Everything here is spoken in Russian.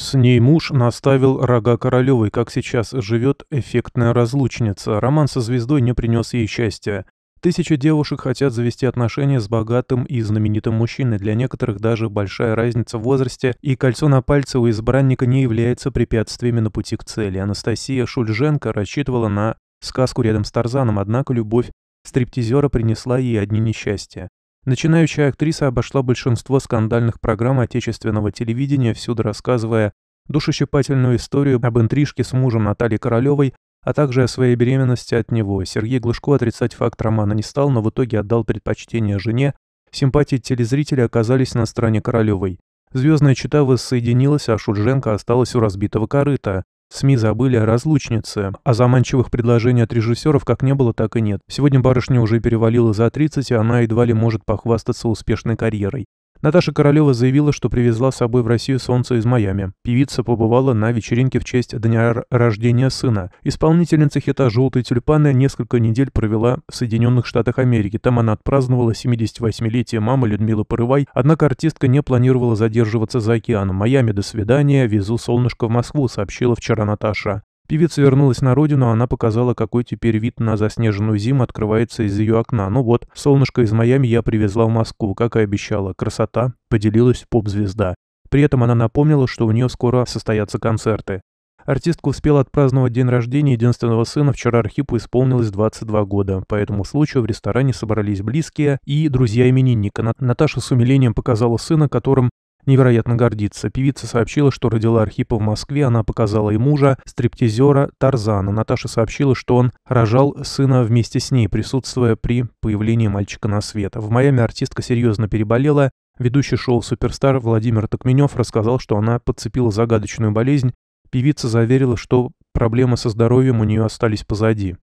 С ней муж наставил рога Королевой, как сейчас живет эффектная разлучница. Роман со звездой не принес ей счастья. Тысячи девушек хотят завести отношения с богатым и знаменитым мужчиной. Для некоторых даже большая разница в возрасте, и кольцо на пальце у избранника не является препятствиями на пути к цели. Анастасия Шульженко рассчитывала на сказку рядом с Тарзаном, однако любовь стриптизера принесла ей одни несчастья. Начинающая актриса обошла большинство скандальных программ отечественного телевидения, всюду рассказывая душещипательную историю об интрижке с мужем Натальи Королевой, а также о своей беременности от него. Сергей Глушко отрицать факт романа не стал, но в итоге отдал предпочтение жене. Симпатии телезрителей оказались на стороне Королевой. Звездная чита воссоединилась, а Шульженко осталась у разбитого корыта. СМИ забыли о разлучнице, а заманчивых предложений от режиссеров как не было, так и нет. Сегодня барышня уже перевалила за 30, и она едва ли может похвастаться успешной карьерой. Наташа Королева заявила, что привезла с собой в Россию солнце из Майами. Певица побывала на вечеринке в честь дня рождения сына. Исполнительница хита «Желтые тюльпаны» несколько недель провела в Соединенных Штатах Америки. Там она отпраздновала 78-летие мамы Людмилы Порывай, однако артистка не планировала задерживаться за океаном. «Майами, до свидания, везу солнышко в Москву», сообщила вчера Наташа. Певица вернулась на родину, а она показала, какой теперь вид на заснеженную зиму открывается из ее окна. Ну вот, солнышко из Майами я привезла в Москву, как и обещала. Красота, поделилась поп-звезда. При этом она напомнила, что у нее скоро состоятся концерты. Артистка успела отпраздновать день рождения единственного сына, вчера Архипу исполнилось 22 года. По этому случаю в ресторане собрались близкие и друзья именинника. Наташа с умилением показала сына, которым невероятно гордится. Певица сообщила, что родила Архипа в Москве, она показала и мужа, стриптизера Тарзана. Наташа сообщила, что он рожал сына вместе с ней, присутствуя при появлении мальчика на свет. В Майами артистка серьезно переболела. Ведущий шоу «Суперстар» Владимир Токменев рассказал, что она подцепила загадочную болезнь. Певица заверила, что проблемы со здоровьем у нее остались позади.